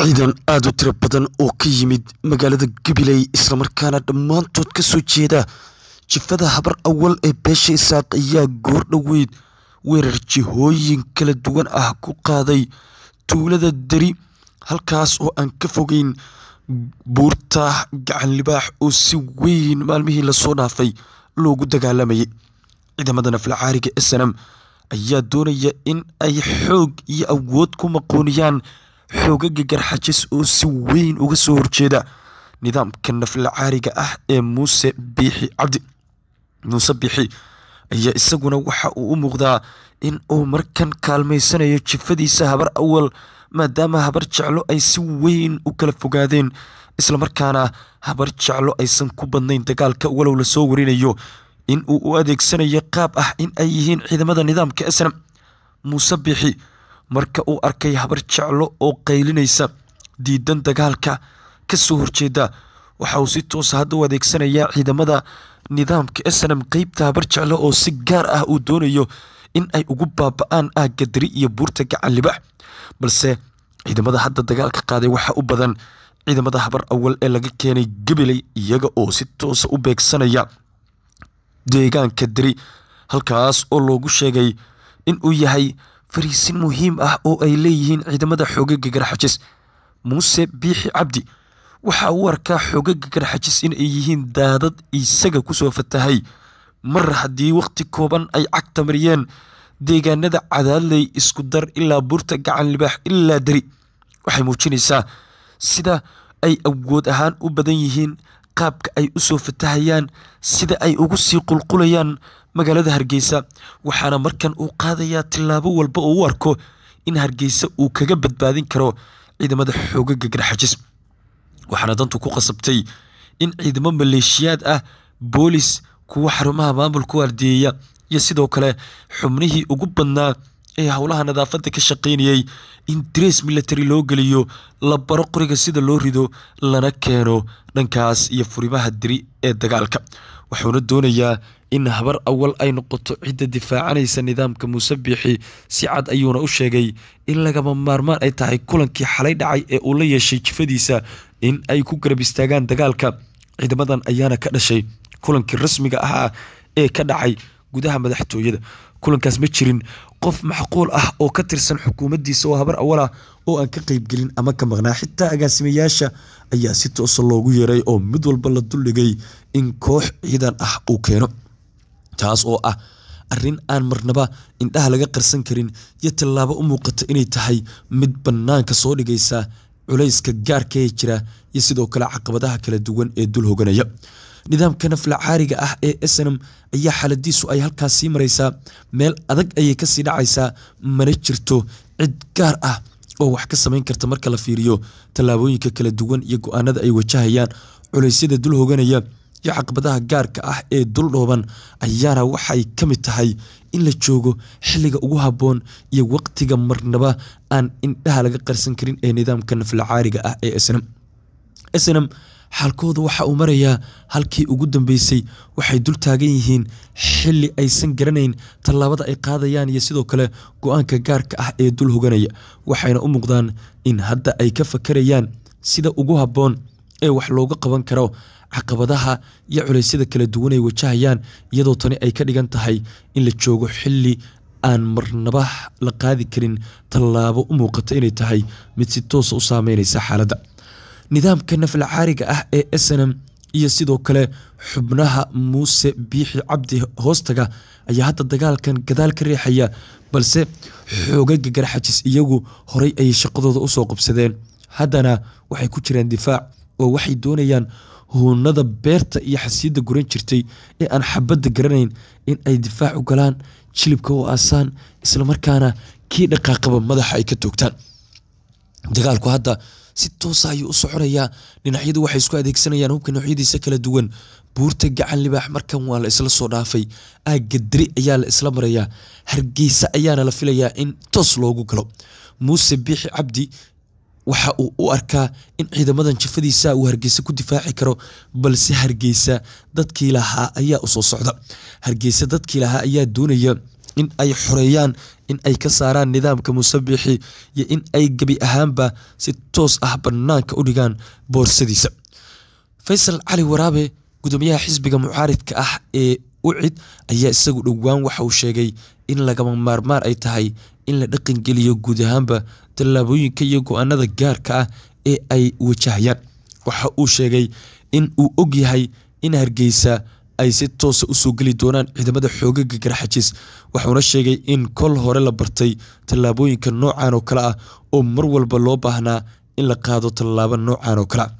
ciidan aada u tiro badan oo ka yimid magaalada gabiley islamarkaana dhammaantood ka soo jeeda jifada habar awal ee beesha isaaq ayaa goor dhoweyd weerar jihooyin kala duwan ah ku qaaday tuulada deri halkaas oo aan ka fogeyn buurta gacan libaax oo si weyn maalmihii lasoo dhaafay loogu dagaalamayay ciidamadan aflacaariga snm ayaa doonaya in ay xoog iyo awood ku maqooniyaan xoogaga garxajis oo si weyn uga soo horjeeda nidaamka naflacaariga ah ee muuse biixi cabdi muuse biixi ayaa isaguna waxa uu u muuqdaa in uu markan kaalmaysanayo jifadiisa habar awal maadaama habar jeclo ay si weyn u kala fogaadeen islamarkaana habar jeclo aysan ku badnayn dagaalka walow lasoo warinayo in uu u adeegsanayo qaab ah in ay yihiin ciidamada nidaamka snam muuse biixi marka uu arkay habar jeclo oo qaylinaysa diidan dagaalka ka soo horjeeda waxa uu si toosa ah hadda u adeegsanayaa ciidamada nidaamka snm qeybta habar jeclo oo si gaar ah uu doonayo in ay ugu baaba-aan aagga iyo buurta gacan libax balse ciidamada hadda dagaalka qaaday waxaa u badan ciidamada habar awal ee laga keenay gebiley iyaga oo si toosa ah u beegsanaya deegaanka dari halkaas oo loogu sheegay in uu yahay fariisin muhiim ah oo ay leeyihiin ciidamada xoogaga garxajis muuse biixi cabdi waxaa uu arkaa xoogaga garxajis in ay yihiin daadad isaga ku soo fatahay mar haddii wakhti kooban ay cagta mariyeen deegaanada cadaadley isku dar ilaa buurta gacan libaax ilaa deri waxay muujinaysaa sida ay awood ahaan u badan yihiin qaabka ay u soo fatahayaan sida ay ugu sii qulqulayaan magaalada hargeysa waxaana markan uu qaadayaa tillaabo walba oo u arko in hargeysa uu kaga badbaadin karo ciidamada xoogaga garxajis waxaana dantu ku qasabtay in ciidamo maleeshiyaad ah boolis kuwa xarumaha maamulka u ardeeya iyo sidoo kale xubnihii ugu badnaa ee howlaha nadaafadda ka shaqaynayay in drees military loo geliyo la baro qoriga sida loo rido lana keeno dhankaas iyo furimaha diri ee dagaalka wuxuuna doonayaa in habar awal ay noqoto cidda difaacanaysa nidaamka muuse biixi si cad ayuuna u sheegay in lagama maarmaan ay tahay kulankii xalay dhacay ee uu la yeeshay jifadiisa in ay ku garab istaagaan dagaalka ciidamadan ayaana ka dhashay kulankii rasmiga ahaa ee ka dhacay gudaha madaxtooyada kulankaas ma jirin qof maxquul ah oo ka tirsan xukuumaddiisa oo habar awala ah oo aan ka gelin ama ka maqnaa xitaa agaasimayaasha ayaa si toosa ah loogu yeeray oo mid walba la duldhigay in koox ciidan ah uu keeno taas oo ah arrin aan marnaba indhaha laga qarsan karin iyo tallaabo u muuqata inay tahay mid bannaanka soo dhigaysa culayska gaarka ah ee jira iyo sidoo kale caqabadaha kala duwan ee dul hoganaya nidaamka naflacaariga ah ee snm ayaa xaaladiisu ay halkaas sii maraysaa meel adag ayay kasii dhacaysaa mana jirto cid gaar ah oo wax ka samayn karta marka la fiiriyo tallaabooyinka kala duwan iyo go-aanada ay wajahayaan culaysyada dul hoganaya iyo caqabadaha gaarka ah ee duldhooban ayaana waxay ka mid tahay in la joogo xilliga ugu habboon iyo waqtiga marnaba aan indhaha laga qarsan karin ee nidaamka naflacaariga ah ee snm snm xaalkooda waxa uu marayaa halkii ugu dambeysay waxay dul taagan yihiin xilli aysan garanayn tallaabada ay qaadayaan iyo sidoo kale go-aanka gaarka ah ee dul hoganaya waxayna u muuqdaan in hadda ay ka fakarayaan sida ugu habboon ee wax looga qaban karo caqabadaha iyo culaysyada kala duwan ay wajahayaan iyadoo tani ay ka dhigan tahay in la joogo xilli aan marnaba la qaadi karin tallaabo u muuqata inay tahay mid si toosa ah u saameynaysa xaaladda nidaamka nafalcaariga ah ee snm iyo sidoo kale xubnaha muuse biixi cabdi hoostaga ayaa hadda dagaalkan gadaal ka riixaya balse xoogaga garxajis iyagu horey ayay shaqadooda usoo qabsadeen haddana waxay ku jiraan difaac oo waxay doonayaan huunada beerta iyo xasiidda guran jirtay ee aan xabadda garanayn in ay difaac u galaan jilibka u aasaan islamarkaana kii dhaqaaqaba madaxa ay ka toogtaan dagaalku hadda si toosa ah ayuu u soconayaa dhinacyadu waxay isku adeegsanayaan hubka noocyadiisa kala duwan buurta gacan libaax markan waa la isla soo dhaafay aagga deri ayaa la isla marayaa hargeysa ayaana la filayaa in toos loogu galo muuse biixi cabdi waxa uu u arkaa in ciidamadan jafadiisa uu hargeysa ku difaaci karo balse hargeysa dadkii lahaa ayaa usoo socda hargeysa dadkii lahaa ayaa doonaya in ay xoreeyaan in ay ka saaraan nidaamka musabixi iyo in ay gebi ahaanba si toos ah banaanka u dhigaan boorsadiisa faysal cali waraabe gudoomiyaha xisbiga mucaaridka ah ee ucid ayaa isagu dhowaan waxa uu sheegay in lagama maarmaar ay tahay in la dhaqangeliyo guud ahaanba tallaabooyinka iyo go-aanada gaarka ah ee ay wajahayaan waxa uu sheegay in uu og yahay in hargeysa ay si toosa usoo geli doonaan ciidamada xoogaga garxajiis waxuuna sheegay in kol hore la bartay tallaabooyinka noocan oo kale ah oo mar walba loo baahnaa in la qaado tallaabo noocan oo kale ah.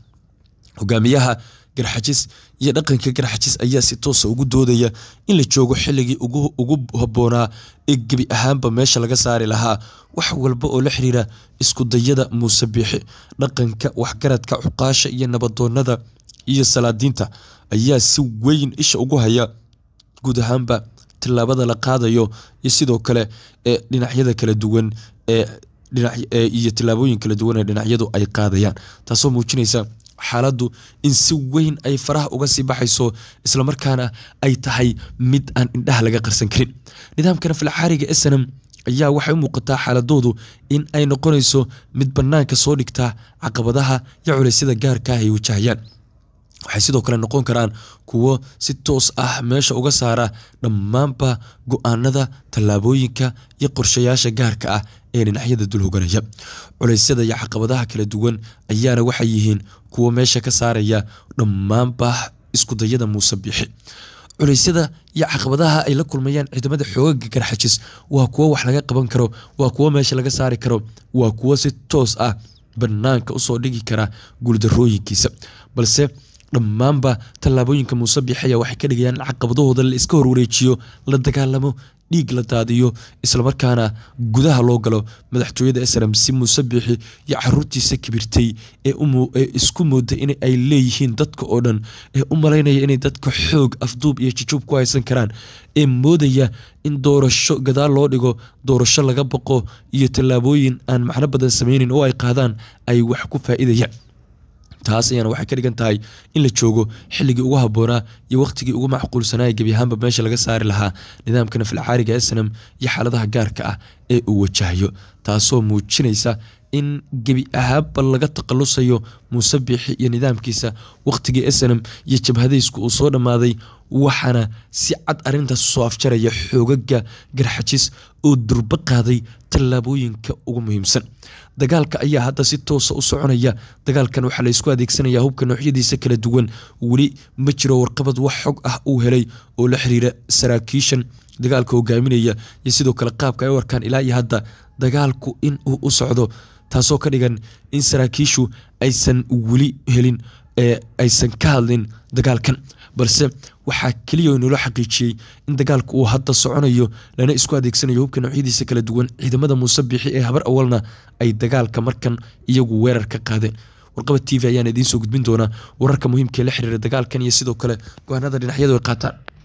hogaamiyaha garxajis iyo dhaqanka garxajis ayaa si toosa ah ugu doodaya in la joogo xilligii ugu haboonaa ee gebi ahaanba meesha laga saari lahaa wax walba oo la xiriira iskudayada muuse biixi dhaqanka waxgaradka cuqaasha iyo nabadoonada iyo salaadiinta ayaa si weyn isha ugu haya guud ahaanba tilaabada la qaadayo iyo sidoo kale ee dhinacyada kala duwan ee iyo tilaabooyin kala duwan ee dhinacyadu ay qaadayaan taasoo muujinaysa xaaladdu in si weyn ay faraha uga sii baxayso islamarkaana ay tahay mid aan indhaha laga qarsan karin nidaamkana filcaariga snm ayaa waxay u muuqataa xaaladoodu in ay noqonayso mid bannaanka soo dhigta caqabadaha iyo culaysyada gaarka ah ay wajahayaan waxay sidoo kale noqon karaan kuwo si toos ah meesha uga saara dhammaanba go-aanada tallaabooyinka iyo qorshayaasha gaarka ah ee dhinacyada dulhoganaya culaysyada iyo caqabadaha kala duwan ayaana waxay yihiin kuwo meesha ka saaraya dhammaanba iskudayada muuse biixi culaysyada iyo caqabadaha ay la kulmayaan ciidamada xoogaga garxajis waa kuwo wax laga qaban karo waa kuwo meesha laga saari karo waa kuwo si toos ah banaanka usoo dhigi kara guuldarooyinkiisa balse dhammaanba tallaabooyinka muuse biixaya waxay ka dhigayaan caqabadahooda la iska horwareejiyo la dagaalamo dhiig la daadiyo islamarkaana gudaha loo galo madaxtooyada srm si muuse biixi iyo caruurtiisa kibirtay ee isku mooda in ay leeyihiin dadka oo dhan ee u malaynaya inay dadka xoog afduub iyo jijuub ku haysan karaan ee moodaya in doorasho gadaal loo dhigo doorasho laga baqo iyo tallaabooyin aan macno badan sameynin oo ay qaadaan ay wax ku faa taas ayaana waxay ka dhigan tahay in la joogo xilligii ugu habboonaa iyo wakhtigii ugu macquulsanaaya gebi ahaanba meesha laga saari lahaa nidaamka nafalcaariga esnam iyo xaaladaha gaarka ah ee uu wajahayo taasoo muujinaysa in gebi ahaabba laga muuse musabixi iyo nidaamkiisa wakhtigii esnam iyo jabhadaysku uu soo dhammaaday waxaana si cad arrintaas usoo afjaraya xoogaga garxajis oo durba qaaday tallaabooyinka ugu muhiimsan dagaalka ayaa hadda si toosa u soconaya dagaalkan waxaa laysku adeegsanayaa hubka noocyadiisa kala duwan weli ma jiro warqabad wax xog ah uu helay oo la xiriira saraakiishan dagaalka hogaaminaya iyo sidoo kale qaabka ay u arkaan ilaa iyo hadda dagaalku in uu u socdo taasoo ka dhigan in saraakiishu aysan weli helin ee aysan ka hadlin dagaalkan balse waxaa keliya naloo xaqiijiyey in dagaalku uu hadda soconayo lana isku adeegsanayo hubka noocyadiisa kala duwan ciidamada muuse biixi ee habar awalna ay dagaalka markan iyagu weerar ka qaadeen warqaba t v ayaan idiin soo gudbin doonaa wararka muhiimkaee la xiriira dagaalkan iyo sidoo kale go-aanada dhinacyadu ay qaataan